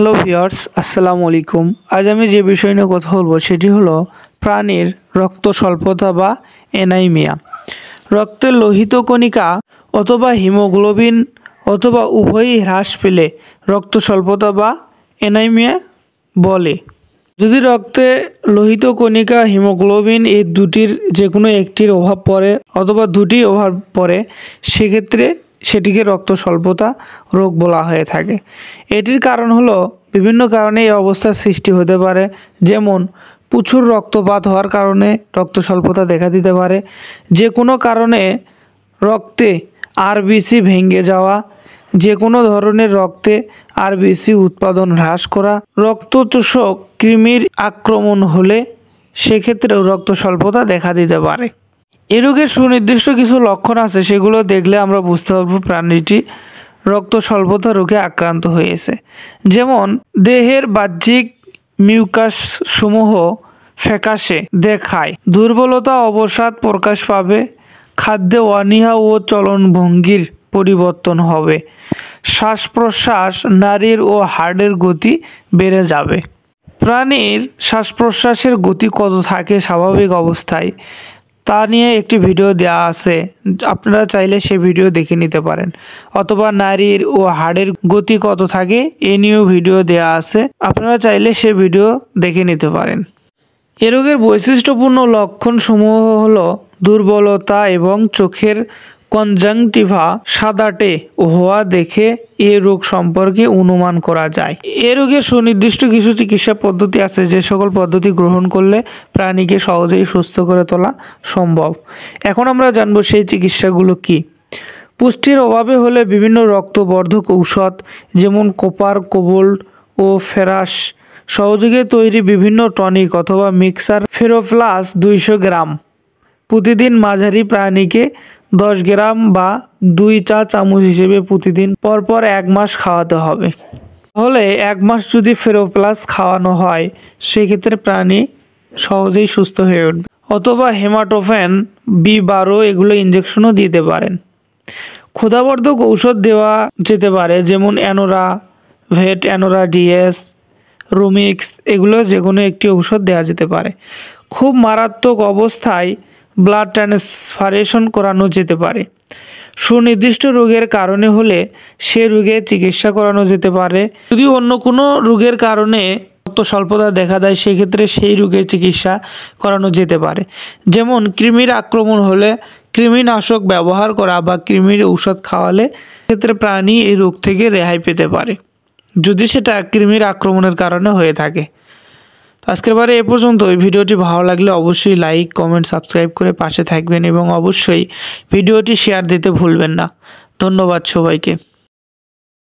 hello viewers আসসালামু আলাইকুম আজ আমি যে বিষয় নিয়ে কথা বলবো সেটি হলো প্রাণীর রক্ত স্বল্পতা বা এনাইমিয়া রক্তের লোহিত কণিকা অথবা হিমোগ্লোবিন অথবা উভয়ই হ্রাস পেলে রক্ত স্বল্পতা বা এনাইমিয়া বলে যদি রক্তে লোহিত কণিকা হিমোগ্লোবিন এই দুটির যে কোনো একটির অভাব পড়ে অথবা দুটি অভাব পড়ে সেক্ষেত্রে সেটিকে রক্ত স্বল্পতা রোগ বলা হয়ে থাকে এটির কারণ হলো বিভিন্ন কারণে এই অবস্থার সৃষ্টি হতে পারে যেমন প্রচুর রক্তপাত হওয়ার কারণে রক্ত স্বল্পতা দেখা দিতে পারে যে কোনো কারণে রক্তে আরবিসি ভেঙে যাওয়া যে কোনো ধরনের রক্তে আরবিসি উৎপাদন হ্রাস করা রক্তচোষক কৃমির আক্রমণ হলে সেক্ষেত্রেও রক্ত স্বল্পতা দেখা দিতে পারে এ রোগের সুনির্দিষ্ট কিছু লক্ষণ আছে সেগুলো দেখলে আমরা বুঝতে পারবো প্রাণীটি রক্ত স্বল্পতা রোগে আক্রান্ত হয়েছে যেমন দেহের বাহ্যিক মিউকাস সমূহ ফ্যাকাশে দেখায় দুর্বলতা অবসাদ প্রকাশ পাবে খাদ্যে অনীহা ও চলনভঙ্গির পরিবর্তন হবে শ্বাস প্রশ্বাস নারীর ও হার্টের গতি বেড়ে যাবে প্রাণীর শ্বাস প্রশ্বাসের গতি কত থাকে স্বাভাবিক অবস্থায় তা নিয়ে একটি ভিডিও দেয়া আছে আপনারা চাইলে সে ভিডিও দেখে নিতে পারেন অথবা নারীর ও হাড়ের গতি কত থাকে এ নিয়েও ভিডিও দেয়া আছে আপনারা চাইলে সে ভিডিও দেখে নিতে পারেন এ রোগের বৈশিষ্ট্যপূর্ণ লক্ষণসমূহ হল দুর্বলতা এবং চোখের কনজাংটিভা সাদাটে হওয়া দেখে এ রোগ সম্পর্কে অনুমান করা যায় এ রোগে সুনির্দিষ্ট কিছু চিকিৎসা পদ্ধতি আছে যে সকল পদ্ধতি গ্রহণ করলে প্রাণীকে সহজেই সুস্থ করে তোলা সম্ভব এখন আমরা জানবো সেই চিকিৎসাগুলো কি পুষ্টির অভাবে হলে বিভিন্ন রক্তবর্ধক ঔষধ যেমন কোপার কোবোল্ড ও ফেরাস সহযোগে তৈরি বিভিন্ন টনিক অথবা মিক্সার ফেরোফ্লাস দুইশো গ্রাম প্রতিদিন মাঝারি প্রাণীকে দশ গ্রাম বা দুই চা চামচ হিসেবে প্রতিদিন পরপর এক মাস খাওয়াতে হবে তাহলে এক মাস যদি ফেরোপ্লাস খাওয়ানো হয় সেক্ষেত্রে প্রাণী সহজেই সুস্থ হয়ে উঠবে অথবা হেমাটোফেন বি বারো এগুলো ইঞ্জেকশনও দিতে পারেন ক্ষুধাবর্ধক ঔষধ দেওয়া যেতে পারে যেমন অ্যানোরা ভেট অ্যানোরা ডিএস রুমিক্স এগুলো যে কোনো একটি ঔষধ দেওয়া যেতে পারে খুব মারাত্মক অবস্থায় ব্লাড ট্রান্সফারেশন করানো যেতে পারে সুনির্দিষ্ট রোগের কারণে হলে সে রোগে চিকিৎসা করানো যেতে পারে যদি অন্য কোনো রোগের কারণে রক্ত স্বল্পতা দেখা দেয় সেক্ষেত্রে সেই রোগের চিকিৎসা করানো যেতে পারে যেমন কৃমির আক্রমণ হলে কৃমিনাশক ব্যবহার করা বা কৃমির ঔষধ খাওয়ালে ক্ষেত্রে প্রাণী এই রোগ থেকে রেহাই পেতে পারে যদি সেটা কৃমির আক্রমণের কারণে হয়ে থাকে আজকের বারে এ পর্যন্ত ওই ভিডিওটি ভালো লাগলে অবশ্যই লাইক কমেন্ট সাবস্ক্রাইব করে পাশে থাকবেন এবং অবশ্যই ভিডিওটি শেয়ার দিতে ভুলবেন না ধন্যবাদ সবাইকে